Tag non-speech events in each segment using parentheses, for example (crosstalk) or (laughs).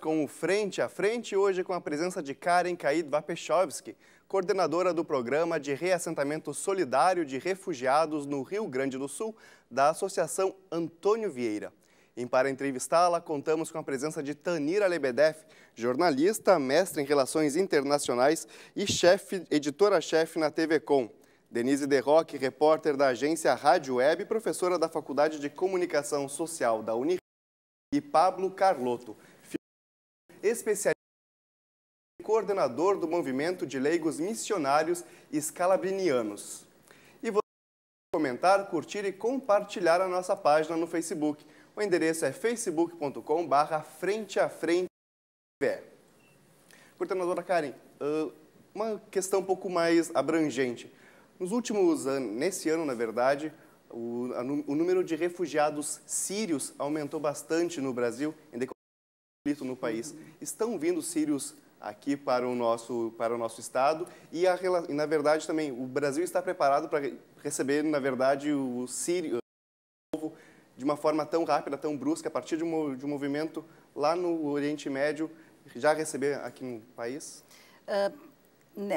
com o Frente a Frente, hoje com a presença de Karen Kaid Vapeshovski, coordenadora do Programa de Reassentamento Solidário de Refugiados no Rio Grande do Sul, da Associação Antônio Vieira. E para entrevistá-la, contamos com a presença de Tanira Lebedev, jornalista, mestre em Relações Internacionais e chefe, editora-chefe na TV Com. Denise Derroque, repórter da agência Rádio Web, professora da Faculdade de Comunicação Social da Unir e Pablo Carlotto, especialista e coordenador do movimento de leigos missionários escalabrinianos. E você pode comentar, curtir e compartilhar a nossa página no Facebook. O endereço é facebook.com barra frente a frente. Coordenadora Karen, ah, uma questão um pouco mais abrangente. Nos últimos anos, nesse ano, na verdade, o, o número de refugiados sírios aumentou bastante no Brasil, em conflito no país. Estão vindo sírios aqui para o nosso, para o nosso estado e, a, e na verdade, também o Brasil está preparado para receber, na verdade, o sírio de uma forma tão rápida, tão brusca, a partir de um, de um movimento lá no Oriente Médio, já receber aqui no país? Uh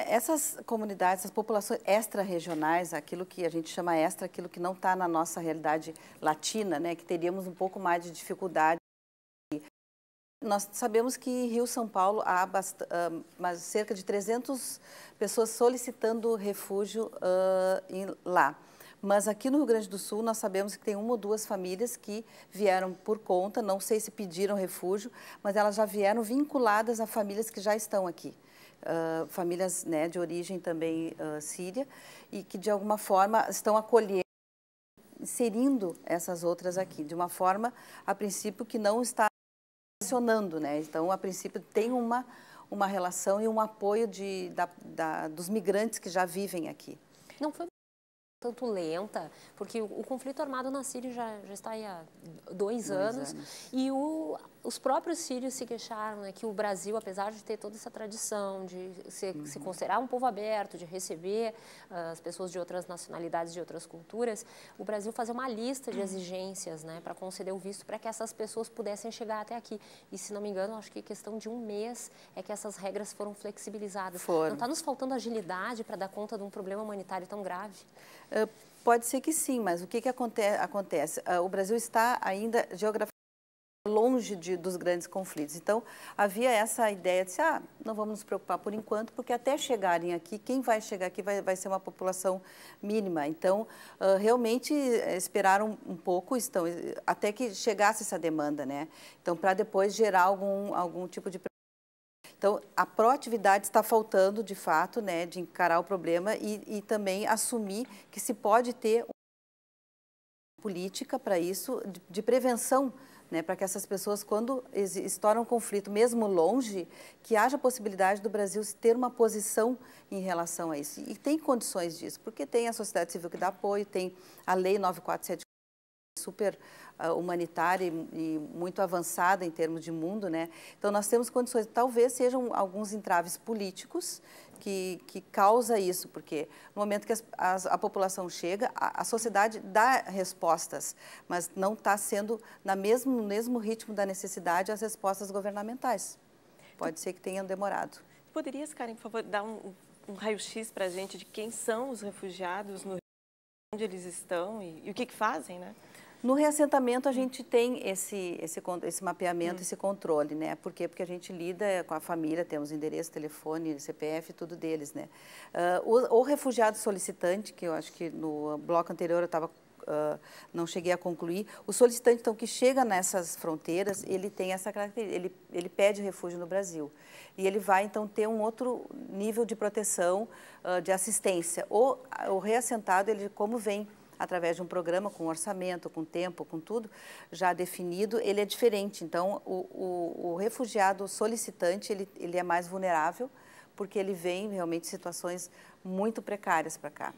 essas comunidades, essas populações extra-regionais, aquilo que a gente chama extra, aquilo que não está na nossa realidade latina, né, que teríamos um pouco mais de dificuldade nós sabemos que Rio São Paulo há bast... uh, cerca de 300 pessoas solicitando refúgio uh, em... lá. Mas aqui no Rio Grande do Sul nós sabemos que tem uma ou duas famílias que vieram por conta, não sei se pediram refúgio, mas elas já vieram vinculadas a famílias que já estão aqui. Uh, famílias né, de origem também síria e que de alguma forma estão acolhendo, inserindo essas outras aqui, de uma forma, a princípio, que não está relacionando, né? Então, a princípio, tem uma, uma relação e um apoio de, da, da, dos migrantes que já vivem aqui. Não foi tanto lenta, porque o, o conflito armado na Síria já, já está aí há dois, dois anos, anos, e o os próprios sírios se queixaram né, que o Brasil, apesar de ter toda essa tradição de se, uhum. se considerar um povo aberto, de receber uh, as pessoas de outras nacionalidades, de outras culturas, o Brasil fazia uma lista de exigências né, para conceder o visto para que essas pessoas pudessem chegar até aqui. E, se não me engano, acho que questão de um mês é que essas regras foram flexibilizadas. Foram. Não está nos faltando agilidade para dar conta de um problema humanitário tão grave? Uh, pode ser que sim, mas o que, que aconte acontece? Uh, o Brasil está ainda geograficamente longe de, dos grandes conflitos. Então, havia essa ideia de, ah, não vamos nos preocupar por enquanto, porque até chegarem aqui, quem vai chegar aqui vai, vai ser uma população mínima. Então, uh, realmente eh, esperaram um pouco, estão, eh, até que chegasse essa demanda, né? Então, para depois gerar algum, algum tipo de então, a proatividade está faltando, de fato, né, de encarar o problema e, e também assumir que se pode ter uma política para isso, de, de prevenção né, para que essas pessoas, quando estouram um conflito, mesmo longe, que haja possibilidade do Brasil ter uma posição em relação a isso. E tem condições disso, porque tem a sociedade civil que dá apoio, tem a lei 9.474 é super ah, humanitária e, e, muito avançada em termos de mundo, né? Então nós temos condições, talvez sejam alguns entraves políticos que, que causa isso, porque no momento que as, as, a população chega, a, a, sociedade dá respostas, mas não está sendo na mesmo, no mesmo ritmo da necessidade as respostas governamentais. Pode ser que tenham demorado. Poderias, Karen, por favor, dar um, um raio-x para a gente de quem são os refugiados no onde eles estão e, e o que, que fazem, né? No reassentamento a gente hum. tem esse, esse, esse mapeamento, hum. esse controle, né? Por quê? Porque a gente lida com a família, temos endereço, telefone, CPF, tudo deles, né? Uh, o, o refugiado solicitante, que eu acho que no bloco anterior eu estava Uh, ah, não cheguei a concluir. O solicitante, então, que chega nessas fronteiras, ele tem essa característica, ele, ele pede refúgio no Brasil. E ele vai, então, ter um outro nível de proteção, uh, de assistência. O, o reassentado, ele, como vem através de um programa com orçamento, com tempo, com tudo já definido, ele é diferente. Então, o, o, o refugiado solicitante, ele, ele é mais vulnerável, porque ele vem realmente em situações muito precárias para cá.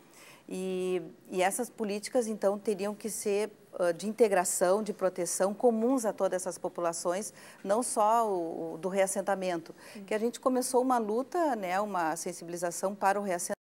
E, e, essas políticas, então, teriam que ser de integração, de proteção comuns a todas essas populações, não só o, o do reassentamento, que a gente começou uma luta, né, uma sensibilização para o reassentamento.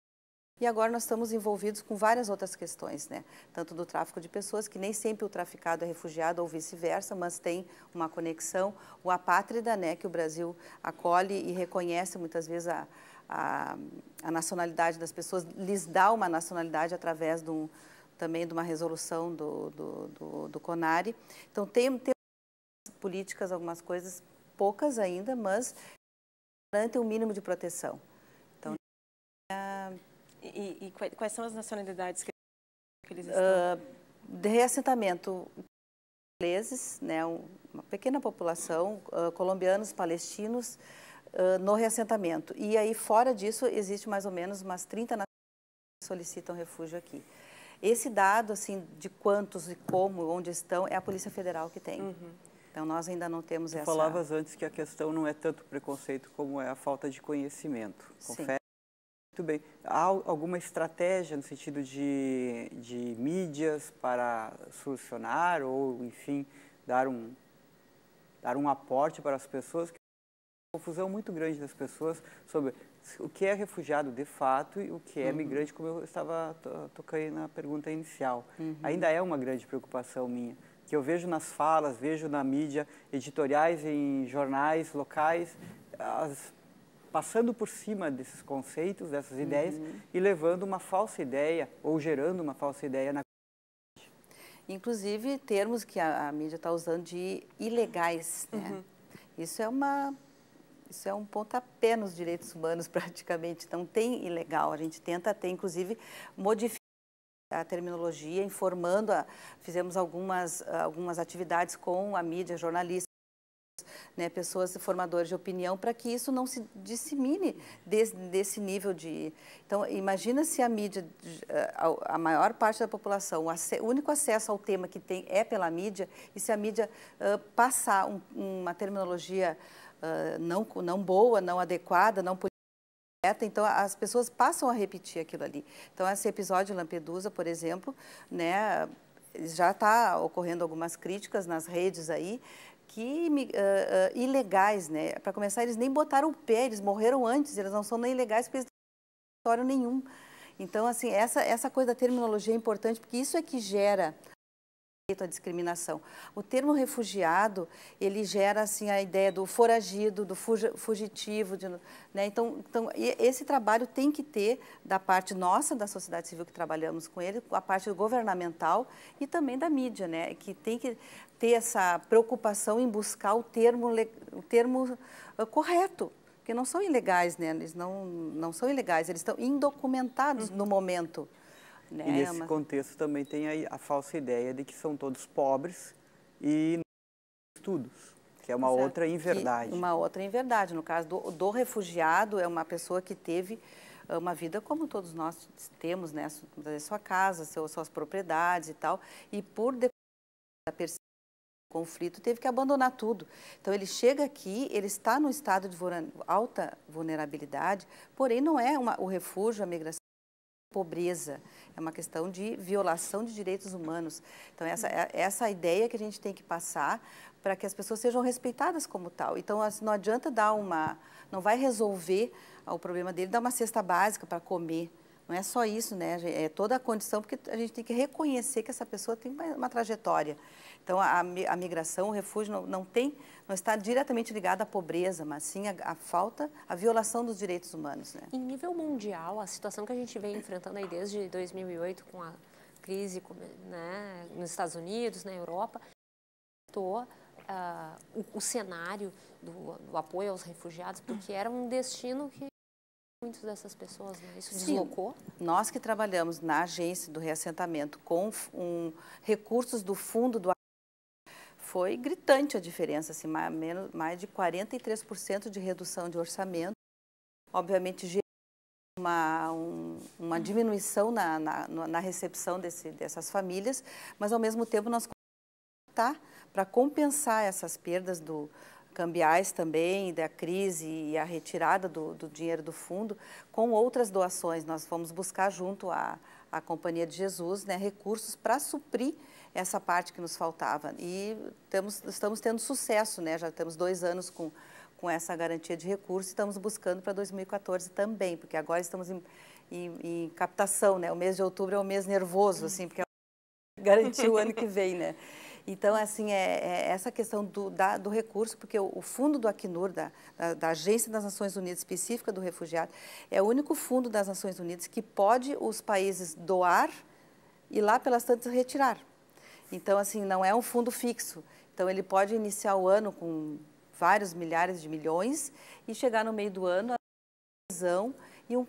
E agora nós estamos envolvidos com várias outras questões, né? Tanto do tráfico de pessoas, que nem sempre o traficado é refugiado ou vice-versa, mas tem uma conexão. O apátrida, né? Que o Brasil acolhe e reconhece muitas vezes a, a, a nacionalidade das pessoas, lhes dá uma nacionalidade através de um, também de uma resolução do, do, do, do CONARE. Então, tem, tem políticas, algumas coisas, poucas ainda, mas garantem o um mínimo de proteção e, e quais são as nacionalidades que eles ah, estão? Uh, de reassentamento, ingleses, né, uma pequena população, uh, colombianos, palestinos, uh, no reassentamento. E aí, fora disso, existe mais ou menos umas 30 nacionalidades que solicitam refúgio aqui. Esse dado, assim, de quantos e como, onde estão, é a Polícia Federal que tem. Uhum. Então, nós ainda não temos essa... falavas antes que a questão não é tanto preconceito como é a falta de conhecimento. Confere? Sim. Muito bem. Há alguma estratégia no sentido de, de mídias para solucionar ou, enfim, dar um, dar um aporte para as pessoas? É uma confusão muito grande das pessoas sobre o que é refugiado de fato e o que é uhum. migrante, como eu estava tocando na pergunta inicial. Uhum. Ainda é uma grande preocupação minha, que eu vejo nas falas, vejo na mídia, editoriais em jornais locais, as passando por cima desses conceitos, dessas uhum. ideias e levando uma falsa ideia ou gerando uma falsa ideia na Inclusive termos que a, a mídia está usando de ilegais, né? Uhum. Isso é uma isso é um pontapé nos direitos humanos (laughs) praticamente, não tem ilegal. A gente tenta até inclusive, modificar a terminologia, informando, a, fizemos algumas, algumas atividades com a mídia jornalista, né, pessoas formadoras de opinião, para que isso não se dissemine desse, desse nível de. Então, imagina se a mídia, eh, a, maior parte da população, o, único acesso ao tema que tem é pela mídia, e se a mídia uh, passar um, uma terminologia uh, não, não boa, não adequada, não então as pessoas passam a repetir aquilo ali. Então esse episódio de Lampedusa, por exemplo, né, já está ocorrendo algumas críticas nas redes aí, que uh, uh, ilegais, né? Para começar, eles nem botaram o pé, eles morreram antes, eles não são nem ilegais porque eles não têm nenhum. Então, assim, essa, essa coisa da terminologia é importante, porque isso é que gera a discriminação. O termo refugiado, ele gera assim a ideia do foragido, do fugitivo, de, né? Então, então esse trabalho tem que ter da parte nossa da sociedade civil que trabalhamos com ele, a parte governamental e também da mídia, né, que tem que ter essa preocupação em buscar o termo o termo ah, correto, porque não são ilegais, né? Eles não não são ilegais, eles estão indocumentados uhum. no momento. Né? E nesse é uma... contexto também tem a, a, falsa ideia de que são todos pobres e estudos, que é uma Exato. É, outra inverdade. E uma outra inverdade. No caso do, do refugiado, é uma pessoa que teve eh, uma vida como todos nós temos, né? Sua casa, seu, suas propriedades e tal. E por decorrer conflito, teve que abandonar tudo. Então, ele chega aqui, ele está no estado de alta vulnerabilidade, porém não é uma, o refúgio, a migração, é a pobreza é uma questão de violação de direitos humanos. Então, essa, é, é essa ideia que a gente tem que passar para que as pessoas sejam respeitadas como tal. Então, assim, não adianta dar uma... Não vai resolver o problema dele, dar uma cesta básica para comer. Não é só isso, né? É toda a condição, porque a gente tem que reconhecer que essa pessoa tem uma, uma trajetória. Então, a, a, migração, o refúgio não, não, tem, não está diretamente ligado à pobreza, mas sim à, falta, à violação dos direitos humanos. Né? Em nível mundial, a situação que a gente vem enfrentando aí desde 2008 com a crise né, nos Estados Unidos, na Europa, afetou uh, o, o, cenário do, do, apoio aos refugiados, porque era um destino que muitas dessas pessoas, né? Isso Sim. deslocou? Nós que trabalhamos na agência do reassentamento com um, recursos do fundo do foi gritante a diferença, assim, mais, menos, mais de 43% de redução de orçamento. Obviamente, gerou uma, um, uma uhum. diminuição na, na, na recepção desse, dessas famílias, mas, ao mesmo tempo, nós tá para compensar essas perdas do, cambiais também, da crise e a retirada do, do dinheiro do fundo, com outras doações. Nós fomos buscar junto à, à Companhia de Jesus né, recursos para suprir essa parte que nos faltava. E temos, estamos tendo sucesso, né? já temos dois anos com, com essa garantia de recursos estamos buscando para 2014 também, porque agora estamos em, em, em, captação. Né? O mês de outubro é um mês nervoso, assim, porque é (laughs) garantir o ano que vem. Né? Então, assim, é, é essa questão do, da, do recurso, porque o, o, fundo do Acnur, da, da, da Agência das Nações Unidas específica do refugiado, é o único fundo das Nações Unidas que pode os países doar e lá pelas tantas retirar. Então, assim, não é um fundo fixo. Então, ele pode iniciar o ano com vários milhares de milhões e chegar no meio do ano a decisão e um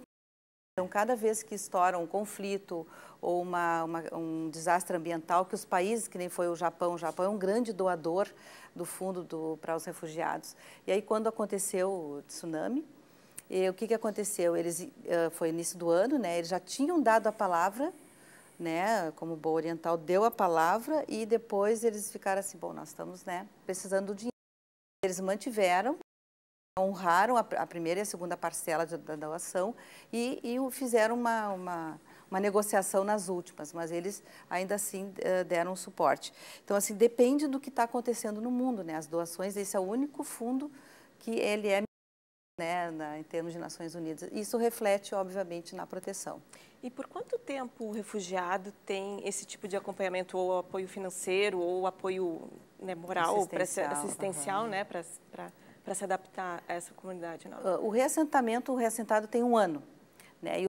então, cada vez que estoura um conflito ou uma, uma, um desastre ambiental, que os países, que nem foi o Japão, o Japão é um grande doador do fundo do, para os refugiados. E aí, quando aconteceu o tsunami, e, o que, que aconteceu? Eles, eh, foi início do ano, né, eles já tinham dado a palavra, né, como boa oriental, deu a palavra e depois eles ficaram assim, bom, nós estamos né, precisando do dinheiro. Eles mantiveram honraram a, primeira e a segunda parcela da doação e, e fizeram uma, uma, uma, negociação nas últimas, mas eles ainda assim eh, deram suporte. Então, assim, depende do que está acontecendo no mundo, né? As doações, esse é o único fundo que ele é, né, na, em termos de Nações Unidas. Isso reflete, obviamente, na proteção. E por quanto tempo o refugiado tem esse tipo de acompanhamento ou apoio financeiro ou apoio né, moral, assistencial, uhum. né, para para se adaptar a essa comunidade nova? Ah, o reassentamento, o reassentado tem um ano, né? E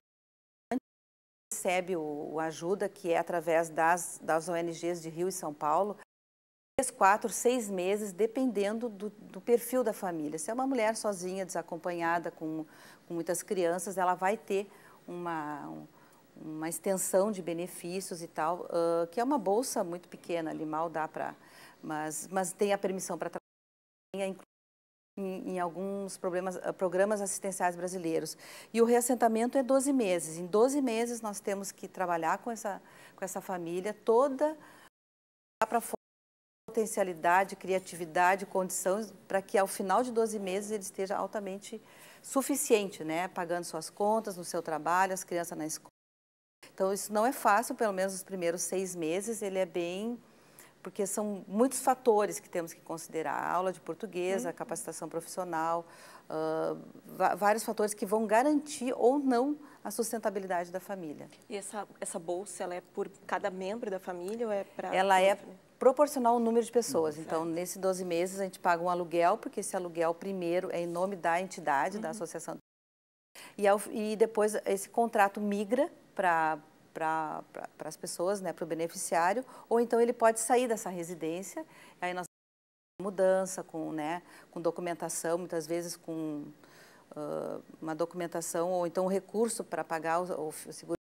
recebe o, o, ajuda, que é através das, das ONGs de Rio e São Paulo, três, quatro, seis meses, dependendo do, do, perfil da família. Se é uma mulher sozinha, desacompanhada, com, com muitas crianças, ela vai ter uma, um, uma extensão de benefícios e tal, uh, que é uma bolsa muito pequena, ali mal dá para... Mas, mas tem a permissão para trabalhar, tem a em, em, alguns ah, programas assistenciais brasileiros. E o reassentamento é 12 meses. Em 12 meses nós temos que trabalhar com essa, com essa família toda para potencialidade, criatividade, condições para que ao final de 12 meses ele esteja altamente suficiente, né? pagando suas contas, no seu trabalho, as crianças na escola. Então isso não é fácil, pelo menos os primeiros seis meses ele é bem porque são muitos fatores que temos que considerar. A aula de português, uhum. a capacitação profissional, uh, vários fatores que vão garantir ou não a sustentabilidade da família. E essa, essa bolsa, ela é por cada membro da família ou é para... Ela é proporcional ao número de pessoas. Uhum. então, nesses 12 meses, a gente paga um aluguel, porque esse aluguel, primeiro, é em nome da entidade, uhum. da associação. E, ao, e depois, esse contrato migra para para as pessoas, né, para o beneficiário, ou então ele pode sair dessa residência, aí nós mudança com, né, com documentação, muitas vezes com uh, uma documentação ou então um recurso para pagar o, o seguro,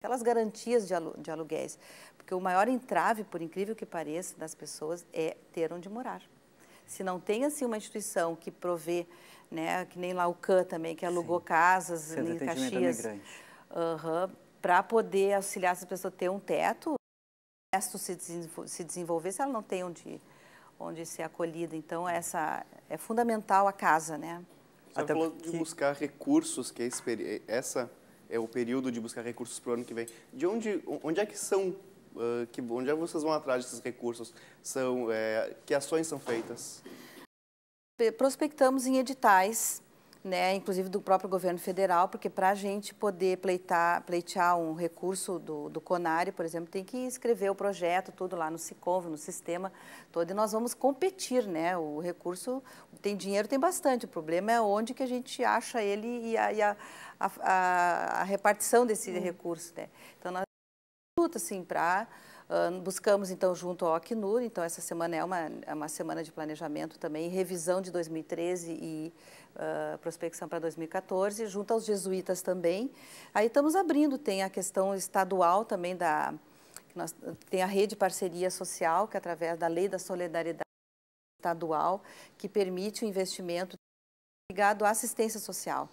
aquelas garantias de, alu, de aluguéis, porque o maior entrave, por incrível que pareça, das pessoas é ter onde morar. Se não tem assim uma instituição que provê, né, que nem lá o CAN também, que alugou Sim. casas Centro né, em é Caxias para poder auxiliar essa pessoa a ter um teto, o resto se, desenvolver se ela não tem onde, onde ser acolhida. Então, essa é fundamental a casa, né? Você Até falou de buscar recursos, que é, é essa é o período de buscar recursos para o ano que vem. De onde, onde é que são, uh, que, onde é que vocês vão atrás desses recursos? São, é, que ações são feitas? Prospectamos em editais né, inclusive do próprio governo federal, porque para a gente poder pleitar, pleitear um recurso do, do Conare, por exemplo, tem que escrever o projeto, tudo lá no Sicov, no sistema todo, e nós vamos competir, né? O recurso tem dinheiro, tem bastante, o problema é onde que a gente acha ele e a, e a, a, a repartição desse hum. recurso, né? Então, nós luta, assim, para buscamos, então, junto ao Acnur, então essa semana é uma, é uma semana de planejamento também, revisão de 2013 e uh, prospecção para 2014, junto aos jesuítas também. Aí estamos abrindo, tem a questão estadual também da... Nós, tem a rede de parceria social, que é através da lei da solidariedade estadual, que permite o investimento ligado à assistência social.